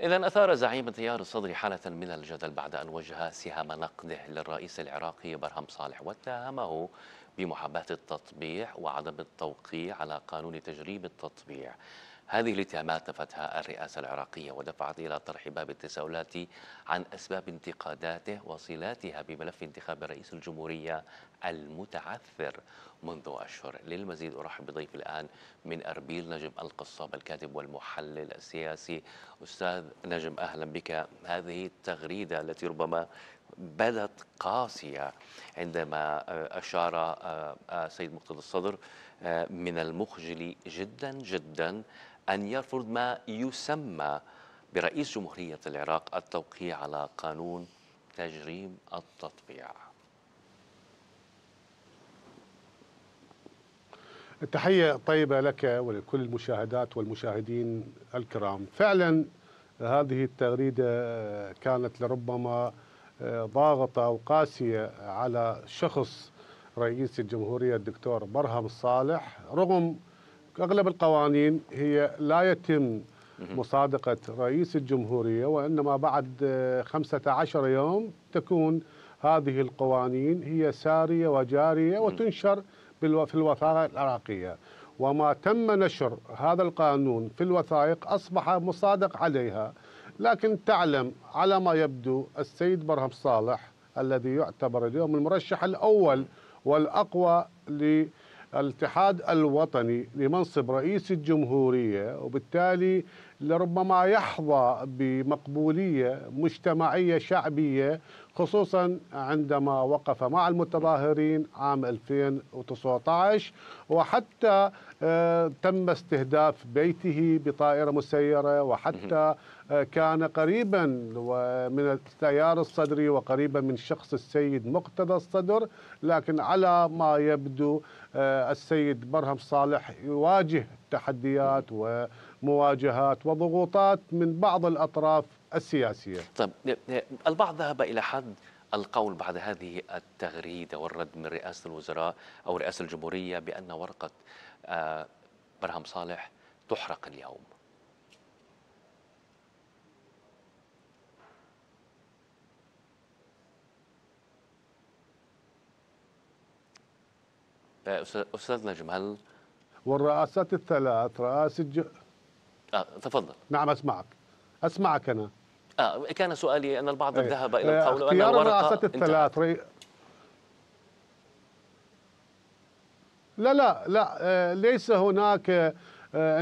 إذا أثار زعيم التيار الصدري حالة من الجدل بعد أن وجه سهام نقده للرئيس العراقي برهم صالح واتهمه بمحاباة التطبيع وعدم التوقيع على قانون تجريب التطبيع هذه الاتهامات نفتها الرئاسة العراقية ودفعت إلى طرح باب التساؤلات عن أسباب انتقاداته وصلاتها بملف انتخاب رئيس الجمهورية المتعثر منذ أشهر للمزيد أرحب بضيف الآن من أربيل نجم القصاب الكاتب والمحلل السياسي أستاذ نجم أهلا بك هذه التغريدة التي ربما بدت قاسية عندما آه، أشار آه، آه، سيد مقتدى الصدر من المخجل جدا جدا أن يرفض ما يسمى برئيس جمهورية العراق التوقيع على قانون تجريم التطبيع التحية طيبة لك ولكل المشاهدات والمشاهدين الكرام فعلا هذه التغريدة كانت لربما آه، ضاغطة وقاسية على شخص رئيس الجمهورية الدكتور برهم الصالح رغم أغلب القوانين هي لا يتم مصادقة رئيس الجمهورية وإنما بعد 15 آه، يوم تكون هذه القوانين هي سارية وجارية وتنشر في الوثائق العراقية وما تم نشر هذا القانون في الوثائق أصبح مصادق عليها لكن تعلم على ما يبدو السيد برهم صالح الذي يعتبر اليوم المرشح الأول والأقوى للاتحاد الوطني لمنصب رئيس الجمهورية وبالتالي لربما يحظى بمقبولية مجتمعية شعبية خصوصا عندما وقف مع المتظاهرين عام 2019 وحتى آه، تم استهداف بيته بطائرة مسيرة وحتى آه، كان قريبا من التيار الصدري وقريبا من شخص السيد مقتدى الصدر لكن على ما يبدو آه، السيد برهم صالح يواجه تحديات ومواجهات وضغوطات من بعض الأطراف السياسية طيب البعض ذهب إلى حد القول بعد هذه التغريدة والرد من رئاسة الوزراء أو رئاسة الجمهورية بأن ورقة آه، برهم صالح تحرق اليوم آه، أستاذ نجم هل والرئاسات الثلاث رئاسة الج... آه تفضل نعم أسمعك أسمعك أنا آه كان سؤالي أن البعض أيه. ذهب إلى آه القول أن الرئاسات الثلاث ري... لا لا لا آه ليس هناك آه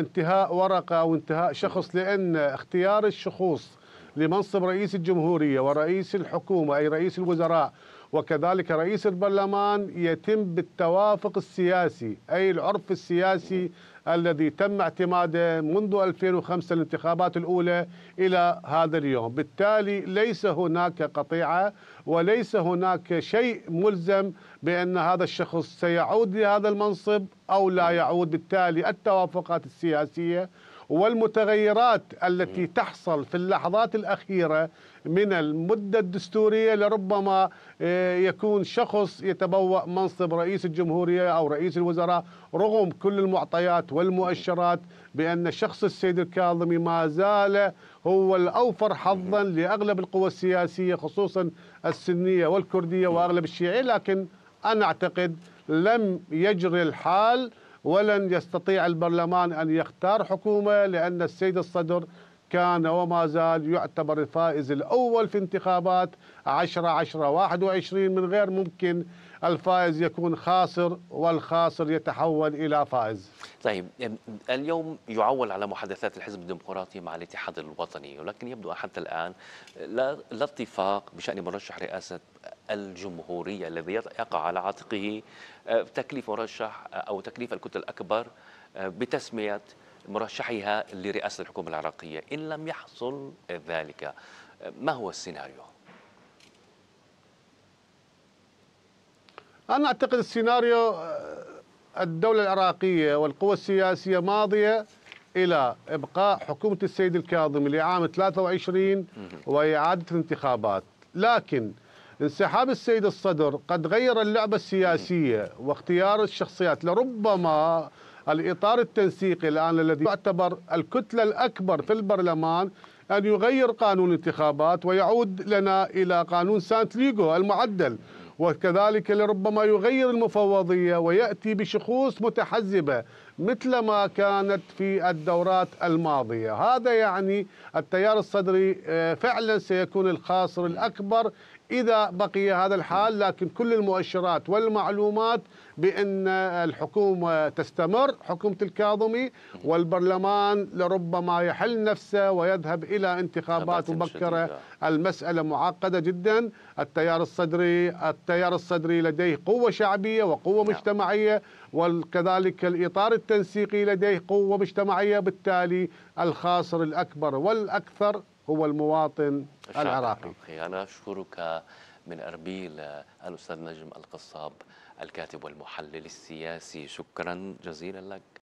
انتهاء ورقة أو انتهاء شخص لأن اختيار الشخوص لمنصب رئيس الجمهورية ورئيس الحكومة أي رئيس الوزراء وكذلك رئيس البرلمان يتم بالتوافق السياسي أي العرف السياسي الذي تم اعتماده منذ 2005 الانتخابات الأولى إلى هذا اليوم بالتالي ليس هناك قطيعة وليس هناك شيء ملزم بأن هذا الشخص سيعود لهذا المنصب أو لا يعود بالتالي التوافقات السياسية والمتغيرات التي تحصل في اللحظات الأخيرة من المدة الدستورية لربما آه، يكون شخص يتبوأ منصب رئيس الجمهورية أو رئيس الوزراء رغم كل المعطيات والمؤشرات بأن شخص السيد الكاظمي ما زال هو الأوفر حظا لأغلب القوى السياسية خصوصا السنية والكردية وأغلب الشيعي لكن أنا أعتقد لم يجري الحال ولن يستطيع البرلمان أن يختار حكومة لأن السيد الصدر كان وما زال يعتبر الفائز الأول في انتخابات 10 10 21 من غير ممكن الفائز يكون خاسر والخاسر يتحول إلى فائز طيب اليوم يعول على محادثات الحزب الديمقراطي مع الاتحاد الوطني ولكن يبدو حتى الآن لا, لا اتفاق بشأن مرشح رئاسة الجمهورية الذي يقع على عاتقه آه، تكليف مرشح آه، أو تكليف الكتلة الأكبر آه، بتسمية مرشحها لرئاسة الحكومة العراقية إن لم يحصل ذلك ما هو السيناريو؟ أنا أعتقد السيناريو الدولة العراقية والقوى السياسية ماضية إلى إبقاء حكومة السيد الكاظمي لعام 23 وإعادة الانتخابات لكن انسحاب السيد الصدر قد غير اللعبة السياسية واختيار الشخصيات لربما الإطار التنسيقي الآن الذي يعتبر الكتلة الأكبر في البرلمان أن يغير قانون الانتخابات ويعود لنا إلى قانون سانت ليغو المعدل وكذلك لربما يغير المفوضية ويأتي بشخوص متحزبة مثل ما كانت في الدورات الماضية هذا يعني التيار الصدري آه، فعلا سيكون الخاسر الأكبر إذا بقي هذا الحال لكن كل المؤشرات والمعلومات بأن الحكومة تستمر حكومة الكاظمي والبرلمان لربما يحل نفسه ويذهب إلى انتخابات مبكرة المسألة معقدة جدا التيار الصدري التيار الصدري لديه قوة شعبية وقوة نعم. مجتمعية وكذلك الإطار التنسيقي لديه قوة مجتمعية بالتالي الخاسر الأكبر والأكثر هو المواطن العراقي أنا أشكرك من أربيل الأستاذ نجم القصاب الكاتب والمحلل السياسي شكرا جزيلا لك